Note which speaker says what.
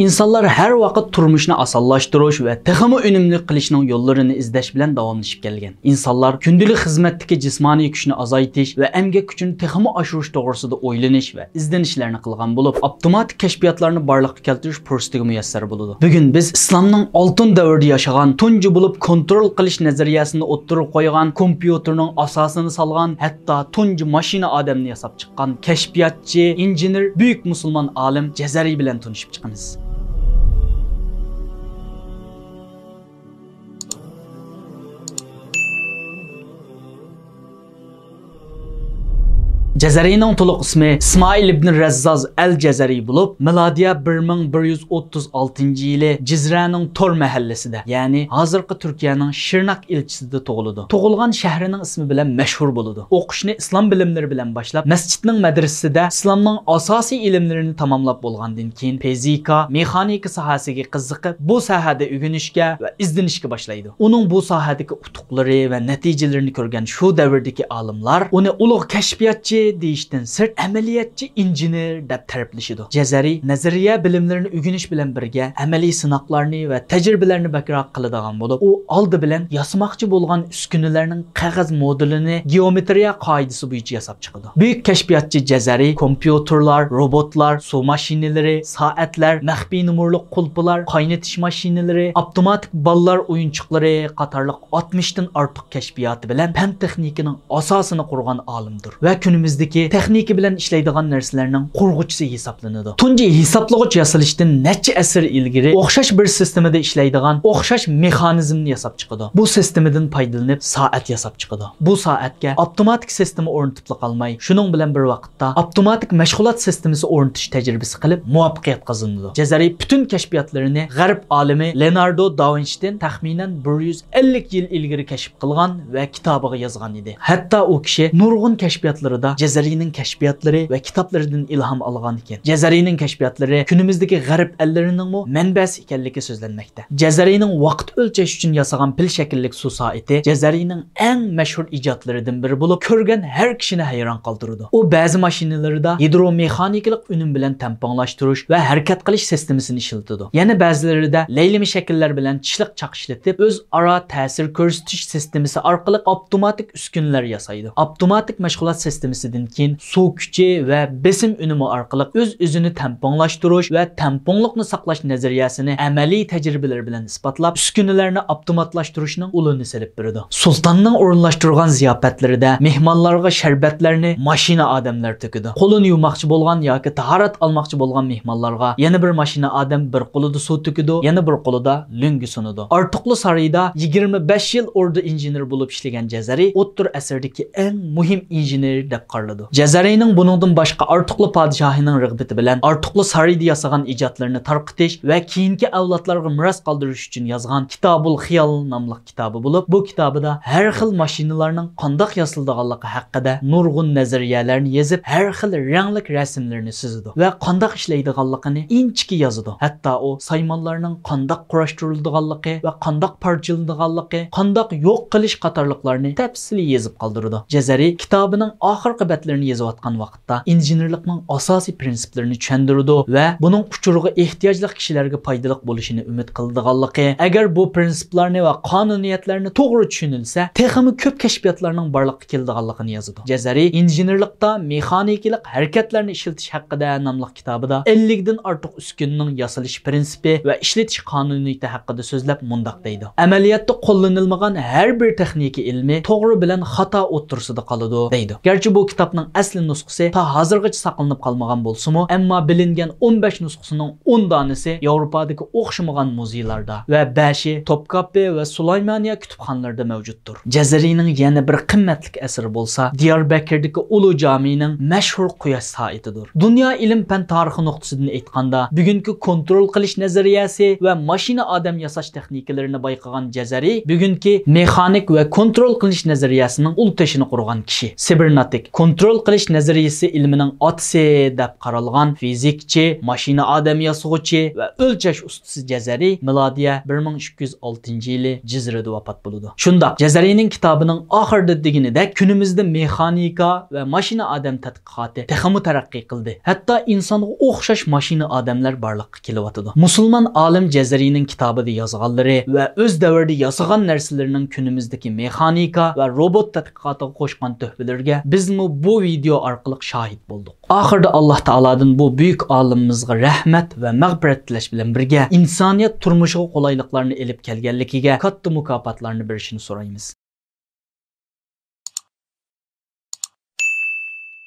Speaker 1: İnsanlar her vakit turmuşni asallaşdırış və texmi önümlü qilishning yo'llarini izlash bilan davomlashib kelgan. İnsanlar kündülü gündəlik xizmətdəki jismoniy kuchni azaytish və əmgək kuchini texmi oshirish to'g'risida o'ylanish va izlanishlarni qilgan bo'lib, avtomatik kashfiyotlarni barliqqa keltirish fursatiga muyassar buludu. Bugün biz İslam'ın altın davrida yaşayan tunji bulup kontrol qilish nazariyasini o'ttirib qo'ygan, kompyuterning asosini solgan, hatto tunji mashina odamni yasab chiqqan kashfiyotchi, injener, buyuk musulmon olim Jazari bilan tanishib chiqamiz. Jazariyning to'liq ismi Ismoil ibn Razzoz al-Jazariy bo'lib, milodiya 1136-yili Jizraning Tor mahallasida, ya'ni hozirgi Turkiyaning Shirnak ilchisida tug'iladi. Tug'ilgan shahrining ismi bilan mashhur bo'ladi. O'qishni islom bilimlari bilan boshlab, masjidning madrasasida islomning asosiy ilmlarini tamomlab bo'lgandan keyin fizika, mexanika sohasiga qiziqib, bu sohada o'rganishga va izlanishga boshlaydi. Uning bu sohadagi utuqlari va natijalarini ko'rgan shu davrdagi olimlar uni ulug' kashfiyotchi deyishdan sirt amaliyotchi injener deb ta'riflashidi jazariy nazariya bilimlarini o'rganish bilan birga amaliy sinoqlarni va tajribalarni bakroq qiladigan bo'lib u oldi bilan yasmoqchi bo'lgan uskunalarning qog'oz modelini geometriya qoidasi bo'yicha yasab chiqadi buyuk kashfiyotchi jazariy kompyuterlar robotlar suv mashinalari soatlar maxfiy numurli qulplar qaynatish mashinalari avtomatik ballar o'yinchoqlari qatorliq 60 dan ortiq kashfiyoti bilan fan texnikaning asosini qurgan olimdir va kunimiz davrimizdagi texnika bilan ishlaydigan narsalarning qurg'uchisi hisoblanadi tunji hisoblagich yasalishdan necha asr ilgari o'xshash bir sistemada ishlaydigan o'xshash mexanizmni yasab chiqadi bu sistemadan foydalanib soat yasab chiqadi bu soatga avtomatik sistema o'rnatib qolmay shuning bilan bir vaqtda avtomatik mashg'ulot sistemasi o'rnatish tajribasi qilib muvaffaqiyat qozonadi jazari butun kashfiyotlarini g'arb olimi leonardo da taxminan 150 yil ilgari kashf qilgan va kitobiga yozgan edi hatto u kishi nurg'un kashfiyotlarida Cezeri'nin keşfiyatları ve kitaplarından ilham algan iken. Cezeri'nin keşfiyyatları günümüzdeki garip ellerinin mu menbes ikenliki sözlenmekte. Cezeri'nin vakt ölçeş için yasagan pil şekillik susaiti Cezeri'nin en meşhur icatlarından biri bulup körgen her kişini hayran kaldırdı. O bazı maşinelerde hidromekanikilik ünün bilen tempanlaştırış ve hareket kılış sistemisini işiltiyordu. Yani bazıları da leylimi şekiller bilen çişlik çakışletip öz ara tesir körüstüş sistemisi arkalık optomatik üskünler yasaydı. Optomatik meşgulat sistemisi bo'lgansidan keyin suv kuchi va besim unumi orqali o'z o'zini tamponlashtirish va tamponliqni saqlash nazariyasini amaliy tajribalar bilan isbotlab uskunalarni avtomatlashtirishning ulini silib berdi sultonning o'rinlashtirgan ziyofatlarida mehmonlarga sharbatlarni mashina odamlar to'kidi qo'lini yuvmoqchi bo'lgan yoki tahorat olmoqchi bo'lgan mehmonlarga yana bir mashina odam bir qo'lida suv to'kidi yana bir qo'lida lungi sunadi ortiqli sarayda 25 yil ordu injener bo'lib ishlagan jazari o'ttir asrdagi eng muhim injener deb chiqariladi jazarayning buningdan boshqa ortiqli podshohining rig'bati bilan ortiqli sariyda yasagan ijodlarini tarqitish va keyingi avlodlarga miros qoldirish uchun yozgan kitobul xiyol nomli kitobi bo'lib bu kitobida har xil mashinalarning qandoq yasildiganligi haqida nurg'un nazariyalarni yozib har xil ranglik rasmlarni suzdi va qandoq ishlaydiganligini inchki yozdi hatto u saymonlarning qandoq qurashtirildiganligi va qandoq parchalandiganligi qandoq yo'q qilish qatorliqlarni tafsili yozib qoldirdi jazari kitobining oxirgi munosabatlarini yozayotgan vaqtda injenerlikning asosiy prinsiplarini tushundirdi va buning uchurga ehtiyojli kishilarga foydali bo'lishini umid qildiganligi agar bu prinsiplarni va qonuniyatlarni to'g'ri tushunilsa texmi ko'p kashfiyotlarning borliqqa keldiganligini yozadi jazari injenerlikda mexanikalik harakatlarni ishlatish haqida nomli kitobida 50 dan ortiq uskunning yasalish prinsipi va ishlatish qonuniyati haqida so'zlab mundaq deydi amaliyotda qo'llanilmagan har bir texnika ilmi to'g'ri bilan xato o'ttirsida qoladi deydi garchi bu kitobning asli nusxasi ta hozirgacha saqlanib qolmagan bo'lsa-mu, ammo bilingan 15 nusxasining 10 donasi Yevropadagi o'xshamagan muzeylarda va 5i Topkapi va Sulaymaniya kutubxonalarida mavjuddir. Jazarining yana bir qimmatli asari bo'lsa, Diyorbakrdagi Ulu jamining mashhur quyosh soatidir. Dunyo ilm fan tarixi nuqtasidan aytganda, bugungi kontrol qilish nazariyasi va mashina odam yasash texnikalarini bayqagan Jazari bugungi mexanik va kontrol qilish nazariyasining ul teshini qurgan kishi. Sibernatik kon kontrol qilish nazariyasi ilmining otasi deb qaralgan fizikchi mashina odam yasug'uvchi va o'lchash ustisi jazariy milodiya 1206 yili jizrida vafot bo'ladi shundoq jazariyning kitobining oxirida deganidek kunimizda mexanika va mashina odam tadqiqoti texmu taraqqiy qildi hatto insonga o'xshash mashina odamlar borliqqa kelyotidi musulmon olim jazariyning kitobida yozganlari va o'z davrida yozgan narsalarning kunimizdagi mexanika va robot tadqiqotiga qo'shgan tuhfalarga bizmi bu video orqali shohid bo'ldik oxirida alloh taolodan bu buyuk olimimizga rahmat va mag'firat tilash bilan birga insoniyat turmushiga qulayliklarni elib kelganligiga katta mukofotlarni berishini so'raymiz